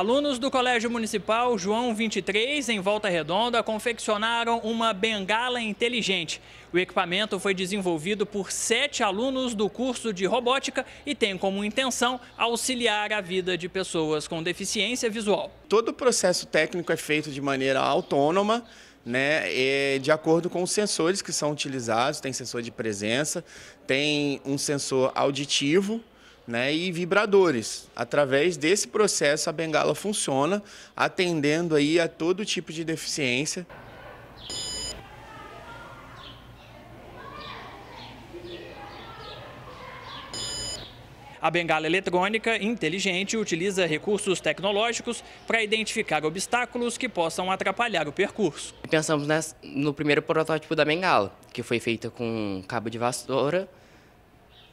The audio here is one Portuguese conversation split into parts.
Alunos do Colégio Municipal João 23, em Volta Redonda, confeccionaram uma bengala inteligente. O equipamento foi desenvolvido por sete alunos do curso de robótica e tem como intenção auxiliar a vida de pessoas com deficiência visual. Todo o processo técnico é feito de maneira autônoma, né, de acordo com os sensores que são utilizados, tem sensor de presença, tem um sensor auditivo, né, e vibradores. Através desse processo, a bengala funciona, atendendo aí a todo tipo de deficiência. A bengala eletrônica inteligente utiliza recursos tecnológicos para identificar obstáculos que possam atrapalhar o percurso. Pensamos no primeiro protótipo da bengala, que foi feita com cabo de vassoura,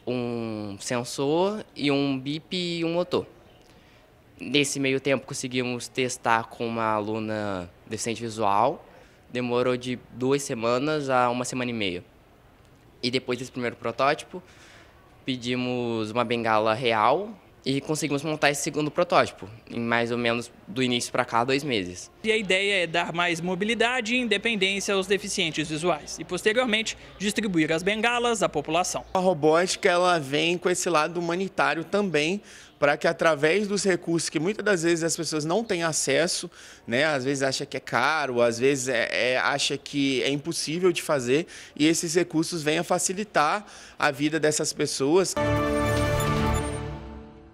um sensor e um bip e um motor. Nesse meio tempo conseguimos testar com uma aluna deficiente visual. Demorou de duas semanas a uma semana e meia. E depois desse primeiro protótipo, pedimos uma bengala real e conseguimos montar esse segundo protótipo, em mais ou menos do início para cá, dois meses. E a ideia é dar mais mobilidade e independência aos deficientes visuais e, posteriormente, distribuir as bengalas à população. A robótica ela vem com esse lado humanitário também, para que através dos recursos que muitas das vezes as pessoas não têm acesso, né? às vezes acha que é caro, às vezes é, é, acha que é impossível de fazer, e esses recursos venham facilitar a vida dessas pessoas.